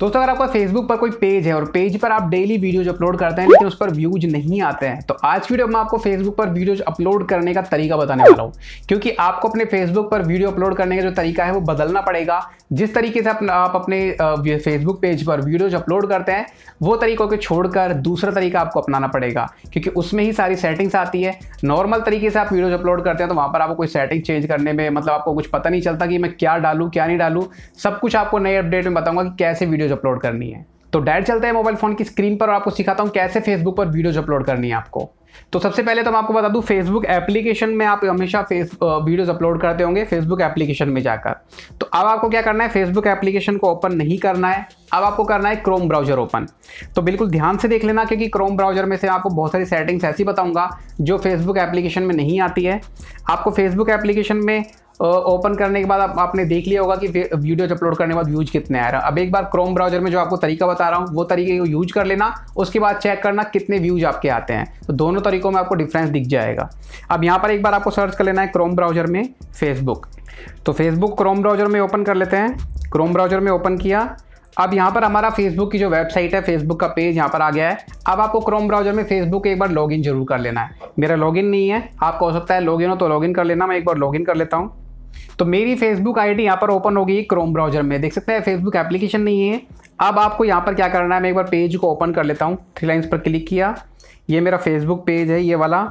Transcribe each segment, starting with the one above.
दोस्तों अगर आपका फेसबुक पर कोई पेज है और पेज पर आप डेली वीडियोज अपलोड करते हैं लेकिन उस पर व्यूज नहीं आते हैं तो आज की वीडियो में आपको फेसबुक पर वीडियोज अपलोड करने का तरीका बताने वाला हूँ क्योंकि आपको अपने फेसबुक पर वीडियो अपलोड करने का जो तरीका है वो बदलना पड़ेगा जिस तरीके से आप अपने फेसबुक पेज पर वीडियोज अपलोड करते हैं वो तरीकों को छोड़कर दूसरा तरीका आपको अपनाना पड़ेगा क्योंकि उसमें ही सारी सेटिंग्स आती है नॉर्मल तरीके से आप वीडियोज अपलोड करते हैं तो वहाँ पर आपको कोई सेटिंग चेंज करने में मतलब आपको कुछ पता नहीं चलता कि मैं क्या डालू क्या नहीं डालू सब कुछ आपको नए अपडेट में बताऊँगा कि कैसे वीडियो वीडियोज अपलोड करनी है तो डायर चलते हैं मोबाइल फ़ोन की स्क्रीन पर और आपको सिखाता हूँ कैसे फेसबुक पर वीडियोज अपलोड करनी है आपको तो सबसे पहले तो मैं आपको बता दूं फेसबुक एप्लीकेशन में आप हमेशा फेस वीडियोस अपलोड करते होंगे फेसबुक एप्लीकेशन में जाकर तो अब आपको क्या करना है फेसबुक एप्लीकेशन को ओपन नहीं करना है अब आपको करना है क्रोम ब्राउजर ओपन तो बिल्कुल ध्यान से देख लेना क्योंकि क्रोम ब्राउजर में से आपको बहुत सारी सेटिंग्स ऐसी बताऊंगा जो फेसबुक एप्लीकेशन में नहीं आती है आपको फेसबुक एप्लीकेशन में ओपन करने के बाद आप, आपने देख लिया होगा कि वीडियोज अपलोड करने के बाद व्यूज कितने आ रहे हैं अब एक बार क्रोम ब्राउजर में जो आपको तरीका बता रहा हूँ वो तरीके को यूज कर लेना उसके बाद चेक करना कितने व्यूज आपके आते हैं तो दोनों तरीकों में आपको डिफरेंस दिख जाएगा अब यहाँ पर एक बार आपको सर्च कर लेना है क्रोम ब्राउजर में फेसबुक तो फेसबुक क्रोम ब्राउजर में ओपन कर लेते हैं क्रोम ब्राउजर में ओपन किया अब यहाँ पर हमारा फेसबुक की जो वेबसाइट है फेसबुक का पेज यहाँ पर आ गया है अब आपको क्रोम ब्राउजर में फेसबुक एक बार लॉगिन जरूर कर लेना है मेरा लॉगिन नहीं है आपको हो सकता है लॉगिन हो तो लॉगिन कर लेना मैं एक बार लॉगिन कर लेता हूँ तो मेरी फेसबुक आईडी यहाँ पर ओपन होगी क्रोम ब्राउजर में देख सकते हैं फेसबुक एप्लीकेशन नहीं है अब आपको यहाँ पर क्या करना है मैं एक बार पेज को ओपन कर लेता हूँ थ्री लाइन्स पर क्लिक किया ये मेरा फेसबुक पेज है ये वाला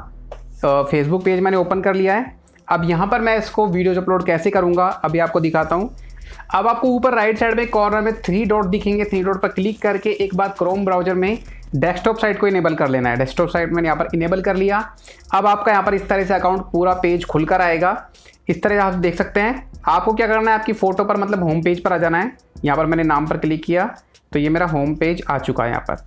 फेसबुक पेज मैंने ओपन कर लिया है अब यहाँ पर मैं इसको वीडियोज अपलोड कैसे करूँगा अभी आपको दिखाता हूँ अब आपको ऊपर राइट साइड में कॉर्नर में थ्री डॉट दिखेंगे थ्री डॉट पर क्लिक करके एक बार क्रोम ब्राउजर में डेस्कटॉप साइट को इनेबल कर लेना है डेस्कटॉप साइट मैंने यहाँ पर इनेबल कर लिया अब आपका यहाँ पर इस तरह से अकाउंट पूरा पेज खुलकर आएगा इस तरह आप देख सकते हैं आपको क्या करना है आपकी फ़ोटो पर मतलब होम पेज पर आ जाना है यहाँ पर मैंने नाम पर क्लिक किया तो ये मेरा होम पेज आ चुका है यहाँ पर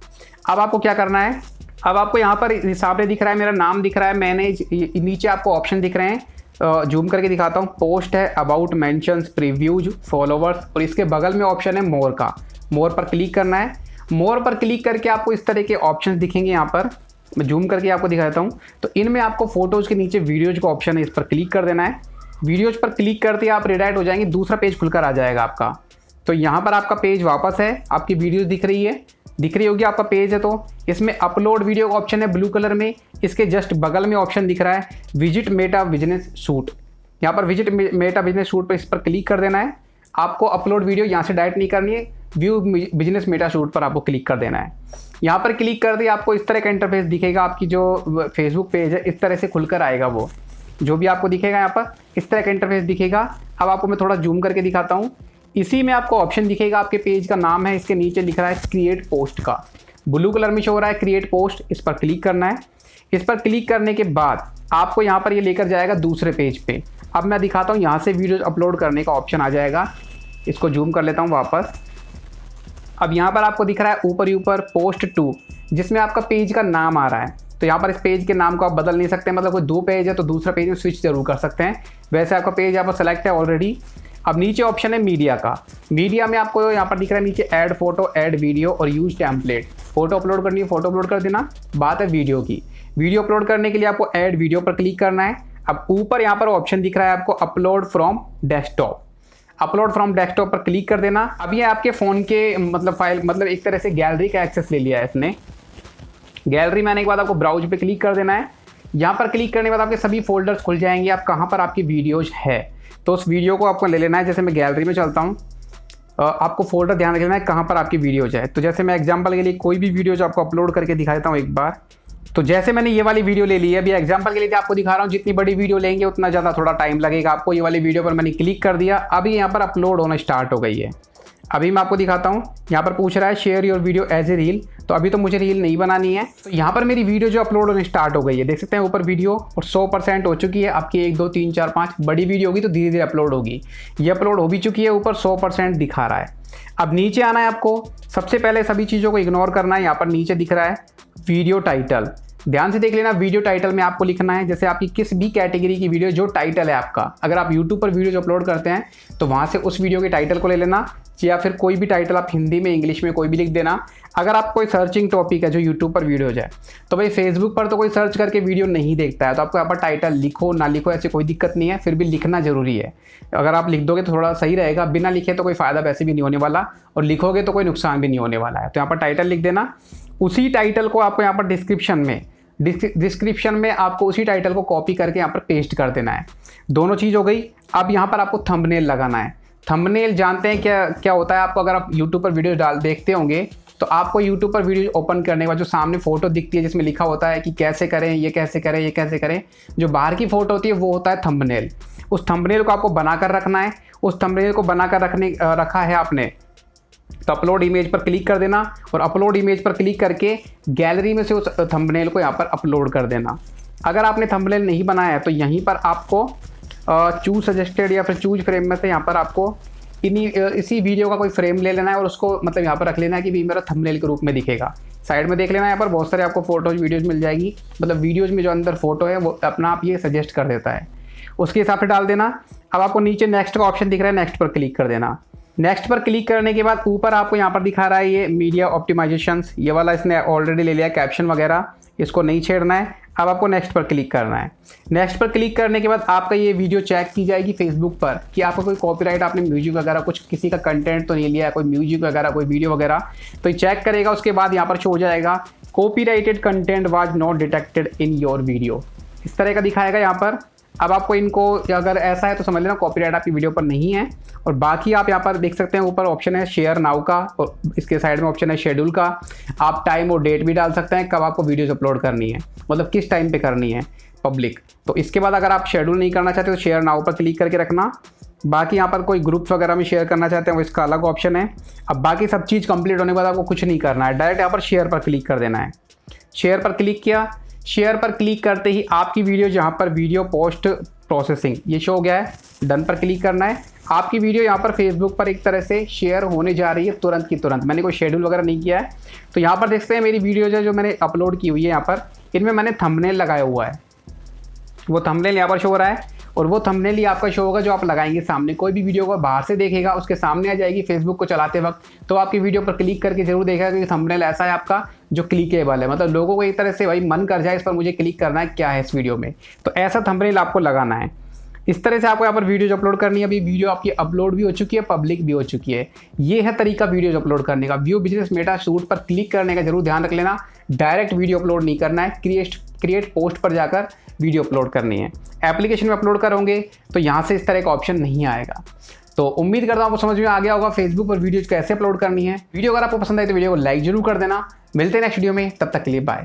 अब आपको क्या करना है अब आपको यहाँ पर सामने दिख रहा है मेरा नाम दिख रहा है मैंने नीचे आपको ऑप्शन दिख रहे हैं जूम करके दिखाता हूँ पोस्ट है अबाउट मैंशंस प्रीव्यूज फॉलोवर्स और इसके बगल में ऑप्शन है मोर का मोर पर क्लिक करना है मोर पर क्लिक करके आपको इस तरह के ऑप्शन दिखेंगे यहाँ पर मैं जूम करके आपको दिखा देता हूँ तो इनमें आपको फोटोज़ के नीचे वीडियोज का ऑप्शन है इस पर क्लिक कर देना है वीडियोज पर क्लिक करते आप रिडायट हो जाएंगे दूसरा पेज खुलकर आ जाएगा आपका तो यहाँ पर आपका पेज वापस है आपकी वीडियोज़ दिख रही है दिख रही होगी आपका पेज है तो इसमें अपलोड वीडियो का ऑप्शन है ब्लू कलर में इसके जस्ट बगल में ऑप्शन दिख रहा है विजिट मेटा बिजनेस शूट यहाँ पर विजिट मेटा बिजनेस शूट पर इस पर क्लिक कर देना है आपको अपलोड वीडियो यहाँ से डायरेक्ट नहीं करनी है व्यू बिजनेस मेटा शूट पर आपको क्लिक कर देना है यहाँ पर क्लिक कर दिए आपको इस तरह का इंटरफेस दिखेगा आपकी जो फेसबुक पेज है इस तरह से खुलकर आएगा वो जो भी आपको दिखेगा यहाँ पर इस तरह का इंटरफेस दिखेगा अब आपको मैं थोड़ा जूम करके दिखाता हूँ इसी में आपको ऑप्शन दिखेगा आपके पेज का नाम है इसके नीचे लिख रहा है क्रिएट पोस्ट का ब्लू कलर में शो हो रहा है क्रिएट पोस्ट इस पर क्लिक करना है इस पर क्लिक करने के बाद आपको यहाँ पर ये यह लेकर जाएगा दूसरे पेज पे अब मैं दिखाता हूँ यहाँ से वीडियो अपलोड करने का ऑप्शन आ जाएगा इसको जूम कर लेता हूँ वापस अब यहाँ पर आपको दिख रहा है ऊपर ही ऊपर पोस्ट टू जिसमें आपका पेज का नाम आ रहा है तो यहाँ पर इस पेज के नाम को आप बदल नहीं सकते मतलब कोई दो पेज है तो दूसरा पेज में स्विच जरूर कर सकते हैं वैसे आपका पेज यहाँ पर सेलेक्ट है ऑलरेडी अब नीचे ऑप्शन है मीडिया का मीडिया में आपको यहाँ पर दिख रहा है नीचे ऐड फोटो ऐड वीडियो और यूज टैम्पलेट फोटो अपलोड करनी है फोटो अपलोड कर देना बात है वीडियो की वीडियो अपलोड करने के लिए आपको ऐड वीडियो पर क्लिक करना है अब ऊपर यहाँ पर ऑप्शन दिख रहा है आपको upload from desktop upload from desktop पर क्लिक कर देना अब ये आपके फ़ोन के मतलब फाइल मतलब एक तरह से गैलरी का एक्सेस ले लिया है इसने गैलरी में आने के बाद आपको ब्राउज पे क्लिक कर देना है यहाँ पर क्लिक करने के बाद आपके सभी फोल्डर्स खुल जाएंगे आप कहाँ पर आपकी वीडियोज है तो उस वीडियो को आपको ले लेना है जैसे मैं गैलरी में चलता हूँ आपको फोल्डर ध्यान रखना है कहाँ पर आपकी वीडियोज है तो जैसे मैं एग्जाम्पल के लिए कोई भी वीडियोज आपको अपलोड करके दिखा देता हूँ एक बार तो जैसे मैंने ये वाली वीडियो ले ली है अभी एग्जांपल के लिए आपको दिखा रहा हूँ जितनी बड़ी वीडियो लेंगे उतना ज़्यादा थोड़ा टाइम लगेगा आपको ये वाली वीडियो पर मैंने क्लिक कर दिया अभी यहाँ पर अपलोड होना स्टार्ट हो गई है अभी मैं आपको दिखाता हूँ यहाँ पर पूछ रहा है share your video as a reel तो अभी तो मुझे रील नहीं बनानी है तो यहाँ पर मेरी वीडियो जो अपलोड होने स्टार्ट हो गई है देख सकते हैं ऊपर वीडियो और सौ परसेंट हो चुकी है आपकी एक दो तीन चार पाँच बड़ी वीडियो होगी तो धीरे धीरे अपलोड होगी ये अपलोड हो भी चुकी है ऊपर सौ परसेंट दिखा रहा है अब नीचे आना है आपको सबसे पहले सभी चीज़ों को इग्नोर करना है यहाँ पर नीचे दिख रहा है वीडियो टाइटल ध्यान से देख लेना वीडियो टाइटल में आपको लिखना है जैसे आपकी किस भी कैटेगरी की वीडियो जो टाइटल है आपका अगर आप यूट्यूब पर वीडियोज अपलोड करते हैं तो वहाँ से उस वीडियो के टाइटल को ले लेना या फिर कोई भी टाइटल आप हिंदी में इंग्लिश में कोई भी लिख देना अगर आप कोई सर्चिंग टॉपिक है जो यूट्यूब पर वीडियो जाए तो भाई फेसबुक पर तो कोई सर्च करके वीडियो नहीं देखता है तो आपको यहाँ पर टाइटल लिखो ना लिखो ऐसी कोई दिक्कत नहीं है फिर भी लिखना ज़रूरी है अगर आप लिख दोगे तो थोड़ा सही रहेगा बिना लिखे तो कोई फ़ायदा वैसे भी नहीं होने वाला और लिखोगे तो कोई नुकसान भी नहीं होने वाला है तो यहाँ पर टाइटल लिख देना उसी टाइटल को आपको यहाँ पर डिस्क्रिप्शन में डिस्क्रिप्शन में आपको उसी टाइटल को कॉपी करके यहाँ पर पेस्ट कर देना है दोनों चीज़ हो गई अब यहाँ पर आपको थंबनेल लगाना है थंबनेल जानते हैं क्या क्या होता है आपको अगर आप यूट्यूब पर वीडियो डाल देखते होंगे तो आपको यूट्यूब पर वीडियो ओपन करने के बाद जो सामने फ़ोटो दिखती है जिसमें लिखा होता है कि कैसे करें ये कैसे करें ये कैसे करें जो बाहर की फ़ोटो होती है वो होता है थंबनेल उस थंबनेल को आपको बनाकर रखना है उस थंबनेल को बनाकर रखने रखा है आपने तो अपलोड इमेज पर क्लिक कर देना और अपलोड इमेज पर क्लिक करके गैलरी में से उस थंबनेल को यहाँ पर अपलोड कर देना अगर आपने थंबनेल नहीं बनाया है तो यहीं पर आपको चूज सजेस्टेड या फिर चूज फ्रेम में से यहाँ पर आपको इन्हीं इसी वीडियो का कोई फ्रेम ले लेना है और उसको मतलब यहाँ पर रख लेना है कि भी मेरा थंबनेल के रूप में दिखेगा साइड में देख लेना है यहाँ पर बहुत सारे आपको फोटोज वीडियोज मिल जाएगी मतलब वीडियोज में जो अंदर फोटो है वो अपना आप ये सजेस्ट कर देता है उसके हिसाब से डाल देना अब आपको नीचे नेक्स्ट का ऑप्शन दिख रहा है नेक्स्ट पर क्लिक कर देना नेक्स्ट पर क्लिक करने के बाद ऊपर आपको यहाँ पर दिखा रहा है ये मीडिया ऑप्टिमाइजेशन ये वाला इसने ऑलरेडी ले लिया कैप्शन वगैरह इसको नहीं छेड़ना है अब आपको नेक्स्ट पर क्लिक करना है नेक्स्ट पर क्लिक करने के बाद आपका ये वीडियो चेक की जाएगी फेसबुक पर कि आपका कोई कॉपीराइट आपने म्यूजिक वगैरह कुछ किसी का कंटेंट तो नहीं लिया है कोई म्यूजिक वगैरह कोई वीडियो वगैरह तो ये चेक करेगा उसके बाद यहाँ पर शो हो जाएगा copyrighted content was not detected in your video इस तरह का दिखाएगा यहाँ पर अब आपको इनको अगर ऐसा है तो समझ लेना कॉपी राइट आपकी वीडियो पर नहीं है और बाकी आप यहाँ पर देख सकते हैं ऊपर ऑप्शन है शेयर नाउ का और इसके साइड में ऑप्शन है शेड्यूल का आप टाइम और डेट भी डाल सकते हैं कब आपको वीडियोज़ अपलोड करनी है मतलब किस टाइम पर करनी है पब्लिक तो इसके बाद अगर आप शेड्यूल नहीं करना चाहते तो शेयर नाउ पर क्लिक करके रखना बाकी यहाँ पर कोई ग्रुप्स वगैरह में शेयर करना चाहते हैं वो इसका अलग ऑप्शन है अब बाकी सब चीज़ कंप्लीट होने के बाद आपको कुछ नहीं करना है डायरेक्ट यहाँ पर शेयर पर क्लिक कर देना है शेयर पर क्लिक किया शेयर पर क्लिक करते ही आपकी वीडियो जहाँ पर वीडियो पोस्ट प्रोसेसिंग ये शो हो गया है डन पर क्लिक करना है आपकी वीडियो यहाँ पर फेसबुक पर एक तरह से शेयर होने जा रही है तुरंत की तुरंत मैंने कोई शेड्यूल वगैरह नहीं किया है तो यहाँ पर देखते हैं मेरी वीडियो जो जो मैंने अपलोड की हुई है यहाँ पर इनमें मैंने थंबनेल लगाया हुआ है वो थंबनेल यहाँ पर शो हो रहा है और वो थंबनेल ही आपका शो होगा जो आप लगाएंगे सामने कोई भी वीडियो को बाहर से देखेगा उसके सामने आ जाएगी फेसबुक को चलाते वक्त तो आपकी वीडियो पर क्लिक करके जरूर देखेगा कि थंबनेल ऐसा है आपका जो क्लिकेबल है मतलब लोगों को एक तरह से भाई मन कर जाए इस पर मुझे क्लिक करना है क्या है इस वीडियो में तो ऐसा थंबनेल आपको लगाना है इस तरह से आपको यहाँ पर वीडियोज अपलोड करनी है अभी वीडियो आपकी अपलोड भी हो चुकी है पब्लिक भी हो चुकी है ये है तरीका वीडियोज अपलोड करने का व्यू बिजनेस मेटा शूट पर क्लिक करने का जरूर ध्यान रख लेना डायरेक्ट वीडियो अपलोड नहीं करना है क्रिएट क्रिएट पोस्ट पर जाकर वीडियो अपलोड करनी है एप्लीकेशन में अपलोड करोगे तो यहाँ से इस तरह का ऑप्शन नहीं आएगा तो उम्मीद करता हूँ आपको समझ में आ गया होगा फेसबुक पर वीडियो कैसे अपलोड करनी है वीडियो अगर आपको पसंद आए तो वीडियो को लाइक जरूर कर देना मिलते हैं नेक्स्ट वीडियो में तब तक के लिए बाय